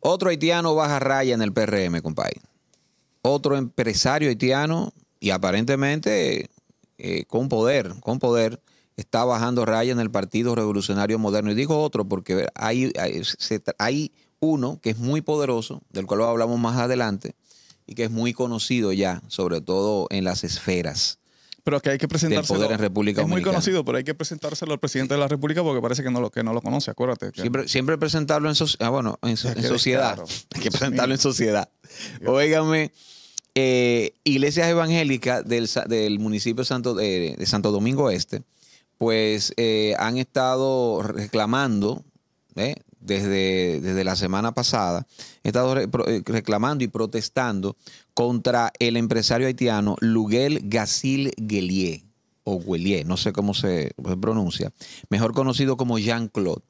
Otro haitiano baja raya en el PRM, compadre. Otro empresario haitiano y aparentemente eh, con poder, con poder, está bajando raya en el Partido Revolucionario Moderno. Y digo otro porque hay, hay, hay uno que es muy poderoso, del cual hablamos más adelante, y que es muy conocido ya, sobre todo en las esferas pero que hay que presentárselo. República Es muy conocido, pero hay que presentárselo al presidente de la República porque parece que no lo, que no lo conoce, acuérdate. Siempre, siempre presentarlo en, ah, bueno, en, sociedad. Hay que presentarlo en sociedad. Óigame, eh, iglesias evangélicas del, municipio de Santo, eh, de, Santo Domingo Este, pues eh, han estado reclamando desde, desde la semana pasada, han estado reclamando y protestando contra el empresario haitiano Luguel Gasil Guelier, o Guelier, no sé cómo se pronuncia, mejor conocido como Jean-Claude.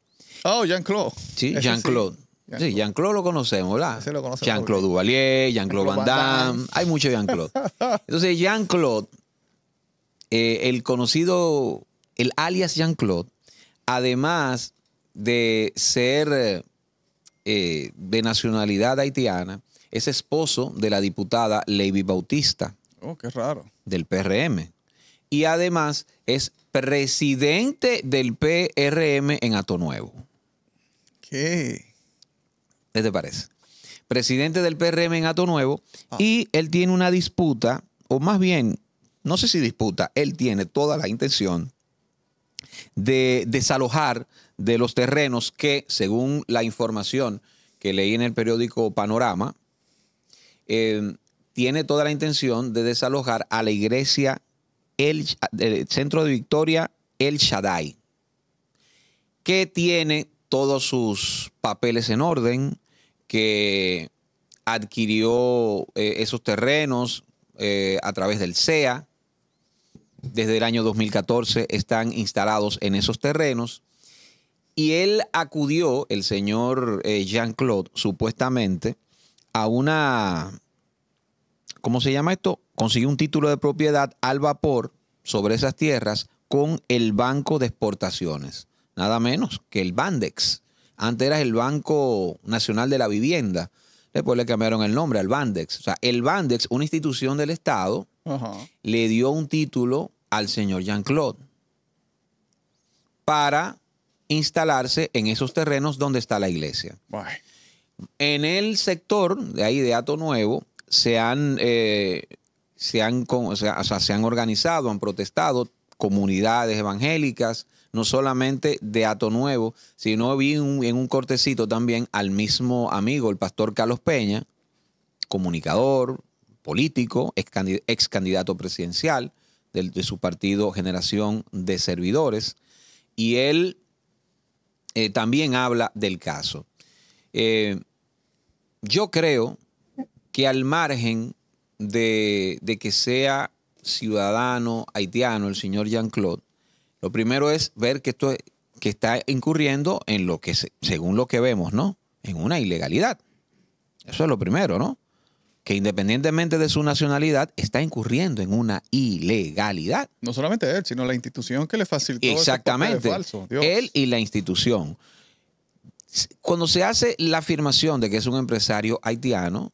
Oh, Jean-Claude. Sí, Jean-Claude. Sí. Jean claude lo conocemos, ¿verdad? Sí, lo conocemos. Jean-Claude Duvalier, Jean-Claude Van Damme. Hay mucho Jean-Claude. Entonces, Jean-Claude, eh, el conocido, el alias Jean-Claude, además de ser eh, de nacionalidad haitiana, es esposo de la diputada Levy Bautista. Oh, qué raro. Del PRM. Y además es presidente del PRM en Ato Nuevo. ¿Qué? ¿Qué te parece? Presidente del PRM en Ato Nuevo. Ah. Y él tiene una disputa, o más bien, no sé si disputa, él tiene toda la intención de desalojar de los terrenos que, según la información que leí en el periódico Panorama, eh, tiene toda la intención de desalojar a la iglesia, el, centro de Victoria, El Shaddai, que tiene todos sus papeles en orden, que adquirió eh, esos terrenos eh, a través del CEA. Desde el año 2014 están instalados en esos terrenos. Y él acudió, el señor Jean-Claude, supuestamente, a una, ¿cómo se llama esto? Consiguió un título de propiedad al vapor sobre esas tierras con el Banco de Exportaciones, nada menos que el Bandex. Antes era el Banco Nacional de la Vivienda, después le cambiaron el nombre al Bandex. O sea, el Bandex, una institución del Estado, le dio un título al señor Jean-Claude para instalarse en esos terrenos donde está la iglesia. En el sector de ahí de Ato Nuevo se han, eh, se, han se han organizado, han protestado comunidades evangélicas, no solamente de Ato Nuevo, sino vi en un cortecito también al mismo amigo, el pastor Carlos Peña, comunicador, político, ex, candidato presidencial de, su partido Generación de Servidores, y él eh, también habla del caso. Eh, yo creo que al margen de, que sea ciudadano haitiano el señor Jean-Claude, lo primero es ver que esto que está incurriendo en lo que, según lo que vemos, ¿no? En una ilegalidad. Eso es lo primero, ¿no? Que independientemente de su nacionalidad, está incurriendo en una ilegalidad. No solamente él, sino la institución que le facilitó. Exactamente. Él y la institución cuando se hace la afirmación de que es un empresario haitiano,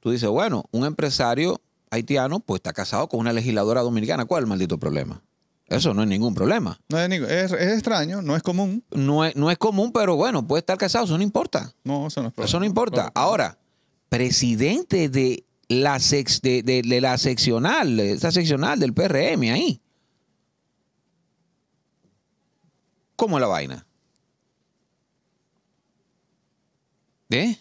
tú dices, bueno, un empresario haitiano pues está casado con una legisladora dominicana. ¿Cuál es el maldito problema? Eso no es ningún problema. es, extraño, no es común. No es, común, pero bueno, puede estar casado, eso no importa. No, eso no es problema. Eso no importa. Ahora, presidente de la, sex, de, de, la seccional, esa seccional del PRM ahí. ¿Cómo es la vaina? ¿Eh?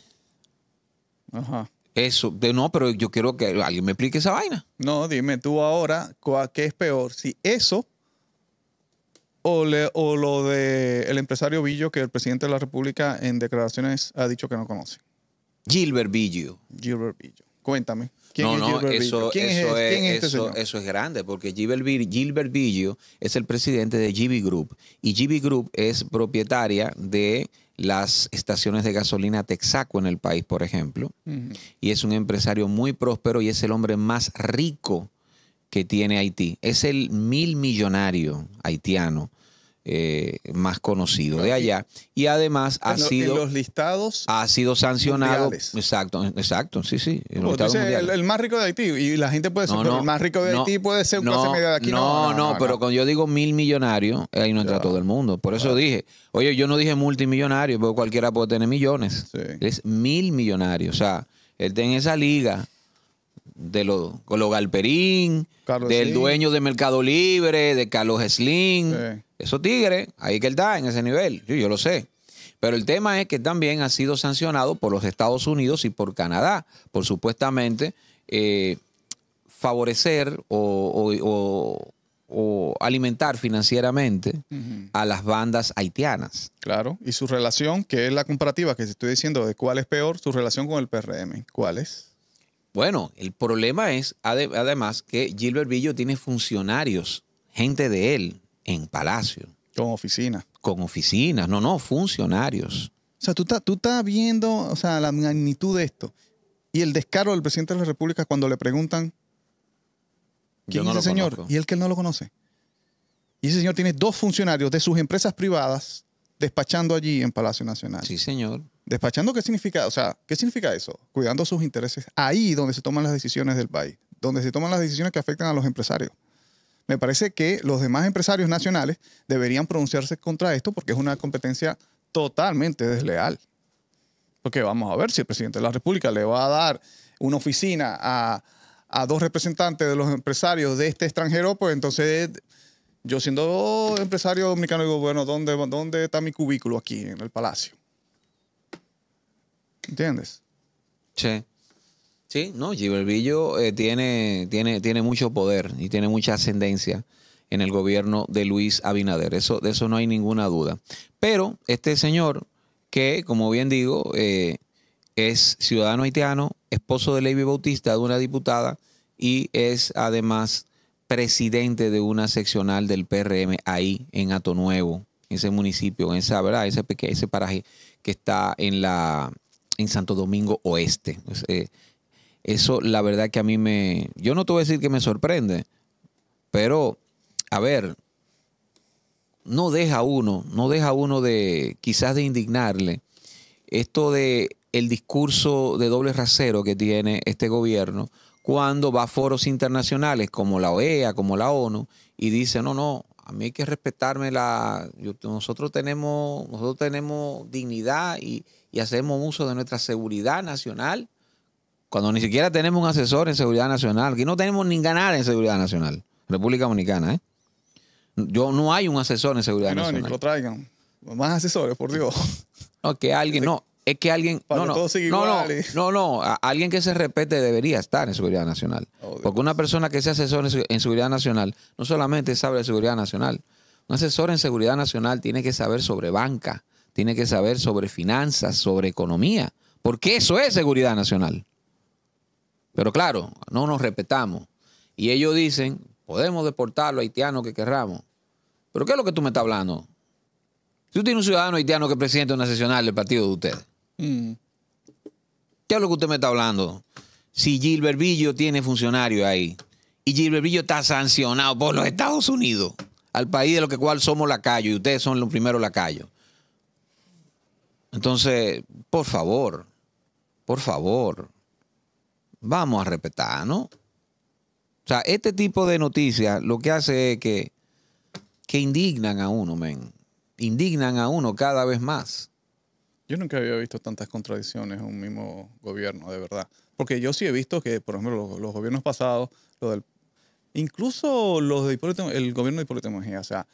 Ajá. Eso, de, no, pero yo quiero que alguien me explique esa vaina. No, dime tú ahora, ¿qué es peor? Si eso o, o lo de el empresario Billo que el presidente de la República en declaraciones ha dicho que no conoce. Gilbert Villo. Gilbert Villo. Cuéntame. ¿Quién es no, eso, ¿Quién eso, este? es, este eso, es grande, porque Gilbert, Gilbert es el presidente de GB Group y GB Group es propietaria de las estaciones de gasolina Texaco en el país, por ejemplo, y es un empresario muy próspero y es el hombre más rico que tiene Haití. Es el mil millonario haitiano eh, más conocido de ah, allá. Y además ha sido. los listados. Ha sido sancionado. Exacto, exacto, sí, sí. el, más rico de Haití. Y la gente puede ser. el más rico de Haití puede ser un clase media de aquí. No, no, pero cuando yo digo mil millonarios, ahí no entra ah, todo el mundo. Por eso ah. dije, oye, yo no dije multimillonario, porque cualquiera puede tener millones. Es mil millonarios. O sea, él está en esa liga de los, Galperín, del dueño de Mercado Libre, de Carlos Slim. Esos tigres, ahí que él está, en ese nivel. Yo, lo sé. Pero el tema es que también ha sido sancionado por los Estados Unidos y por Canadá, por supuestamente eh, favorecer o, alimentar financieramente a las bandas haitianas. Claro, y su relación, que es la comparativa que te estoy diciendo de cuál es peor, su relación con el PRM. ¿Cuál es? Bueno, el problema es además que Gilbert Villo tiene funcionarios, gente de él, en Palacio. Con oficinas. Con oficinas, no, no, funcionarios. O sea, tú estás viendo o sea, la magnitud de esto y el descaro del presidente de la República cuando le preguntan quién es el señor y él que él no lo conoce. Y ese señor tiene dos funcionarios de sus empresas privadas despachando allí en Palacio Nacional. Sí, señor. Despachando, ¿qué significa? O sea, ¿qué significa eso? Cuidando sus intereses. Ahí donde se toman las decisiones del país, donde se toman las decisiones que afectan a los empresarios. Me parece que los demás empresarios nacionales deberían pronunciarse contra esto porque es una competencia totalmente desleal. Porque vamos a ver si el presidente de la República le va a dar una oficina a, dos representantes de los empresarios de este extranjero, pues entonces yo siendo empresario dominicano digo, bueno, ¿dónde, dónde está mi cubículo aquí en el palacio? ¿Entiendes? Sí. Sí, no, Giverbillo eh, tiene, tiene, tiene mucho poder y tiene mucha ascendencia en el gobierno de Luis Abinader. Eso, de eso no hay ninguna duda. Pero este señor, que como bien digo, eh, es ciudadano haitiano, esposo de lady Bautista, de una diputada, y es además presidente de una seccional del PRM ahí en Ato Nuevo, en ese municipio, en esa, ¿verdad? Ese, ese paraje que está en la, en Santo Domingo Oeste. Eh, eso la verdad que a mí me, yo no te voy a decir que me sorprende, pero a ver, no deja uno, no deja uno de quizás de indignarle esto de el discurso de doble rasero que tiene este gobierno cuando va a foros internacionales como la OEA, como la ONU y dice, "No, no, a mí hay que respetarme la nosotros tenemos nosotros tenemos dignidad y, y hacemos uso de nuestra seguridad nacional cuando ni siquiera tenemos un asesor en seguridad nacional. que no tenemos ni ganar en seguridad nacional. República Dominicana, ¿eh? Yo no hay un asesor en seguridad nacional. No, ni que lo traigan. Más asesores, por Dios. No, que alguien, no, es que alguien. no, no, no, no, alguien que se respete debería estar en seguridad nacional. Oh, Porque una persona que sea asesor en, seguridad nacional no solamente sabe de seguridad nacional. Un asesor en seguridad nacional tiene que saber sobre banca, tiene que saber sobre finanzas, sobre economía, porque eso es seguridad nacional. Pero claro, no nos respetamos. Y ellos dicen, podemos deportar a los haitianos que querramos. ¿Pero qué es lo que tú me estás hablando? Si tú tienes un ciudadano haitiano que es presidente de una del partido de usted. Mm. ¿qué es lo que usted me está hablando? Si Gilbert Villo tiene funcionario ahí y Gilbert Villo está sancionado por los Estados Unidos, al país de lo que cual somos lacayos y ustedes son los primeros lacayos. Entonces, por favor, por favor, vamos a respetar, ¿no? O sea, este tipo de noticias lo que hace es que, indignan a uno, men. Indignan a uno cada vez más. Yo nunca había visto tantas contradicciones en un mismo gobierno, de verdad. Porque yo sí he visto que, por ejemplo, los, gobiernos pasados, del, incluso los de el gobierno de Hipólito o sea,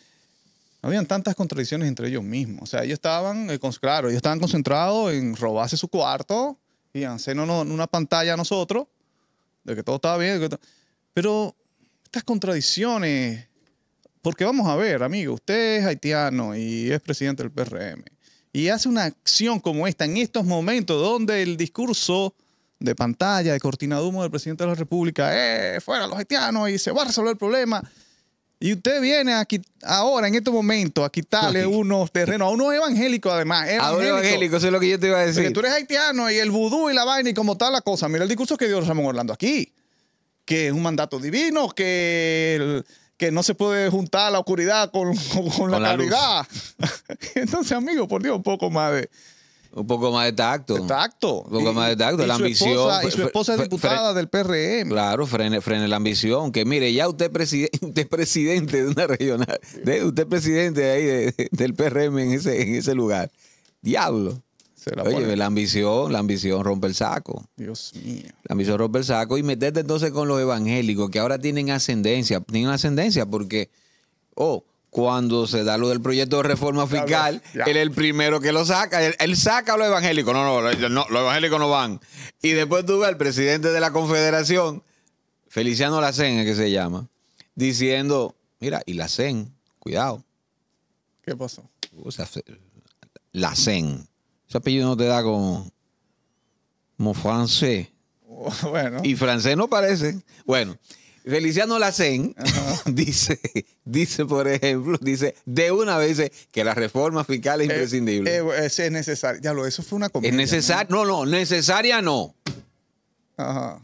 habían tantas contradicciones entre ellos mismos. O sea, ellos estaban, eh, con, claro, ellos estaban concentrados en robarse su cuarto y hacernos una pantalla a nosotros, de que todo estaba bien. Pero estas contradicciones, porque vamos a ver, amigo, usted es haitiano y es presidente del PRM, y hace una acción como esta en estos momentos donde el discurso de pantalla, de cortina de humo del presidente de la República, eh, fuera los haitianos y se va a resolver el problema y usted viene aquí ahora, en este momento, a quitarle unos terrenos, a unos evangélicos además. a unos evangélicos, eso es lo que yo te iba a decir. Porque tú eres haitiano y el vudú y la vaina y como tal la cosa. Mira el discurso que dio Ramón Orlando aquí, que es un mandato divino, que, que no se puede juntar la oscuridad con, la, la, Entonces, amigo, por Dios, un poco más de... Un poco más de tacto. tacto. Un poco más de tacto. la ambición. Esposa, y su esposa es diputada del PRM. E claro, frene, frene la ambición. Que mire, ya usted, es presidente de una regional. De, usted es presidente ahí del PRM e en ese, ese lugar. Diablo. la Oye, la ambición, la ambición rompe el saco. Dios mío. La ambición rompe el saco. Y meterte entonces con los evangélicos que ahora tienen ascendencia. Tienen ascendencia porque, oh, cuando se da lo del proyecto de reforma fiscal, él es el primero que lo saca. Él, saca a los evangélicos. No, no, los evangélicos no van. Y después tú ves al presidente de la confederación, Feliciano Lacen, que se llama, diciendo, mira, y Lacen, cuidado. ¿Qué pasó? O sea, Lacen. Ese apellido no te da como, como francés. Y francés no parece. Bueno, Feliciano Lacén dice, dice, por ejemplo, dice, de una vez que la reforma fiscal es eh, imprescindible. Eh, es necesario. Ya lo, eso fue una comedia. Es necesario, ¿no? no, necesaria no.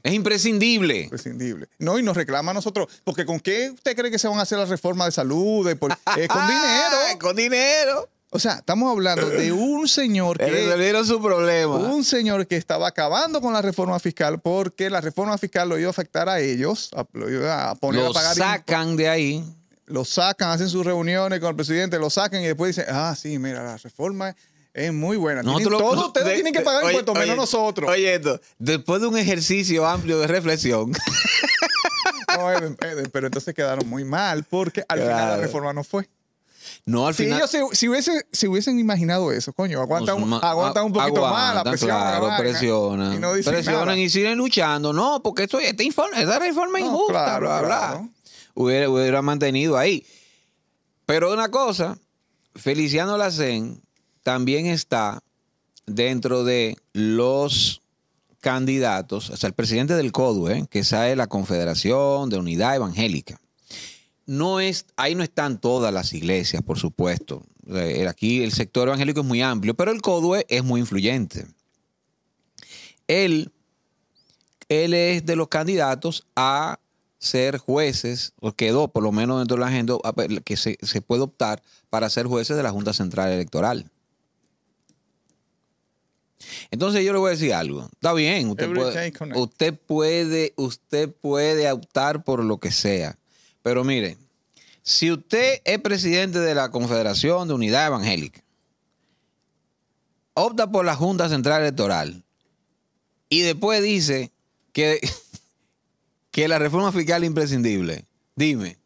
Es imprescindible. Imprescindible. No, y nos reclama a nosotros, porque ¿con qué usted cree que se van a hacer las reformas de salud? Es con dinero. con dinero. O sea, estamos hablando de un señor que. su problema. Un señor que estaba acabando con la reforma fiscal porque la reforma fiscal lo iba a afectar a ellos, lo iba a poner a pagar. sacan de ahí. Lo sacan, hacen sus reuniones con el presidente, lo sacan y después dicen, ah, sí, mira, la reforma es muy buena. todos ustedes tienen que pagar impuestos, menos nosotros. Oye, esto, después de un ejercicio amplio de reflexión. pero entonces quedaron muy mal porque al final la reforma no fue. No, al final. si, hubiese, hubiesen imaginado eso, coño, aguantan un, poquito más la presión. presionan. Y siguen luchando. No, porque esto, este informe, reforma injusta, Hubiera, mantenido ahí. Pero una cosa, Feliciano Lacén también está dentro de los candidatos, o sea, el presidente del CODU, eh, que es la Confederación de Unidad Evangélica no es, ahí no están todas las iglesias, por supuesto. Eh, aquí el sector evangélico es muy amplio, pero el CODUE es muy influyente. Él, él es de los candidatos a ser jueces, o quedó por lo menos dentro de la agenda, que se, puede optar para ser jueces de la Junta Central Electoral. Entonces yo le voy a decir algo. Está bien, usted puede, usted puede optar por lo que sea pero mire, si usted es presidente de la Confederación de Unidad Evangélica, opta por la Junta Central Electoral y después dice que, que la reforma fiscal es imprescindible, dime.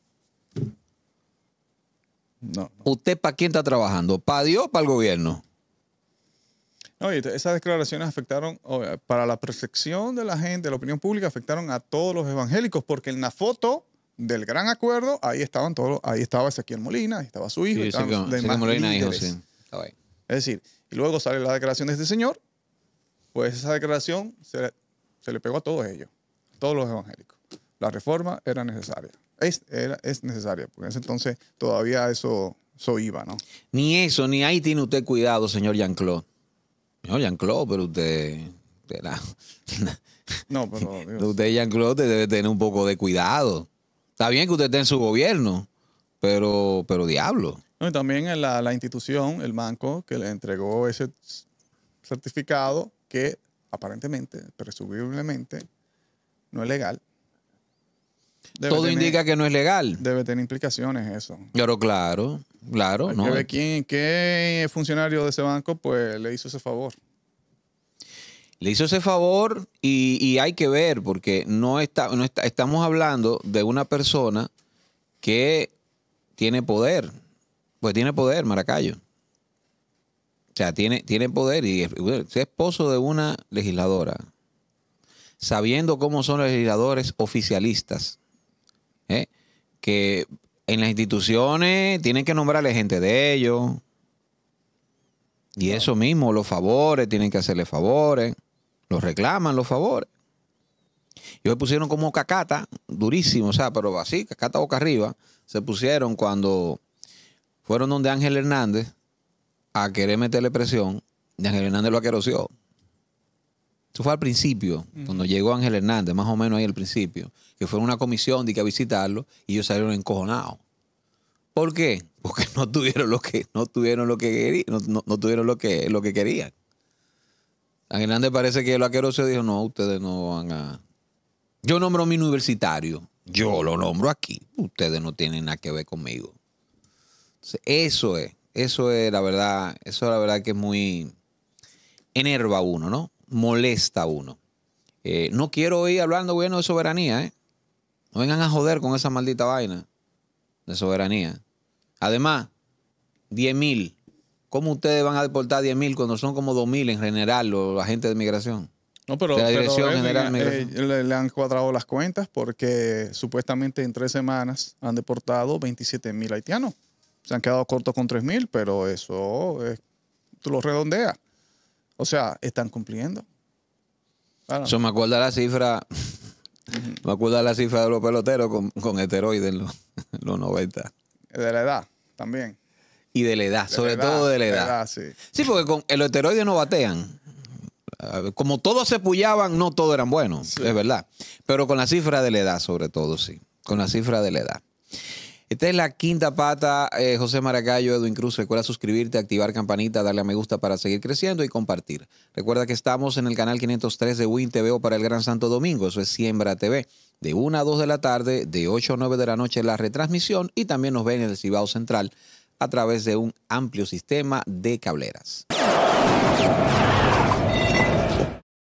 No. ¿Usted para quién está trabajando? ¿Para Dios o para el gobierno? No, y esas declaraciones afectaron, para la percepción de la gente, la opinión pública, afectaron a todos los evangélicos, porque en la foto del gran acuerdo, ahí estaban todos, ahí estaba Ezequiel Molina, ahí estaba su hijo, Molina, Es decir, y luego sale la declaración de este señor, pues esa declaración se, le pegó a todos ellos, a todos los evangélicos. La reforma era necesaria, es, es necesaria, porque en ese entonces todavía eso, eso iba, ¿no? Ni eso, ni ahí tiene usted cuidado, señor Jean-Claude. No, Jean-Claude, pero usted... no, pero... Usted, Jean-Claude, debe tener un poco de cuidado. Está bien que usted esté en su gobierno, pero, pero diablo. y también la, institución, el banco, que le entregó ese certificado que aparentemente, presumiblemente, no es legal. Todo indica que no es legal. Debe tener implicaciones eso. Claro, claro, claro. no. quién, qué funcionario de ese banco pues le hizo ese favor le hizo ese favor y, hay que ver, porque no, está, estamos hablando de una persona que tiene poder. Pues tiene poder, Maracayo. O sea, tiene, tiene poder y es, esposo de una legisladora. Sabiendo cómo son los legisladores oficialistas, ¿eh? que en las instituciones tienen que nombrarle gente de ellos. Y eso mismo, los favores, tienen que hacerle favores. Los reclaman los favores. Y se pusieron como cacata, durísimo, o sea, pero así, cacata boca arriba. Se pusieron cuando fueron donde Ángel Hernández a querer meterle presión. Y Ángel Hernández lo aqueroseó. Eso fue al principio, cuando llegó Ángel Hernández, más o menos ahí al principio, que fue una comisión de que a visitarlo y ellos salieron encojonados. ¿Por qué? Porque no tuvieron lo que no tuvieron lo que no, no, no tuvieron lo que lo que querían. A Hernández parece que el vaquero se dijo, no, ustedes no van a... Yo nombro a mi universitario, yo lo nombro aquí, ustedes no tienen nada que ver conmigo. eso es, eso es la verdad, eso la verdad que es muy... enerva a uno, ¿no? Molesta a uno. Eh, no quiero ir hablando bueno de soberanía, ¿eh? No vengan a joder con esa maldita vaina de soberanía. Además, 10.000... mil ¿Cómo ustedes van a deportar 10.000 cuando son como mil en general los agentes de migración? No, pero, la dirección eh, general eh, eh, le, han cuadrado las cuentas porque supuestamente en tres semanas han deportado mil haitianos. Se han quedado cortos con mil, pero eso es, lo redondea. O sea, están cumpliendo. Eso me acuerda la cifra. me la cifra de los peloteros con, con los, los 90. De la edad también. Y de la edad, sobre todo de la edad. sí. porque con el heteroide no batean. Ah, como todos se pullaban, no todos eran buenos, es verdad. Pero con la cifra de la edad, sobre todo, sí. Con la cifra de la edad. Esta es la quinta pata. Eh, José Maracayo, Edwin Cruz. Recuerda suscribirte, activar campanita, darle a me gusta para seguir creciendo y compartir. Recuerda que estamos en el canal 503 de Win TVO para el Gran Santo Domingo. Eso es Siembra TV. De 1 a 2 de la tarde, de 8 a 9 de la noche la retransmisión y también nos ven en el Cibao Central a través de un amplio sistema de cableras.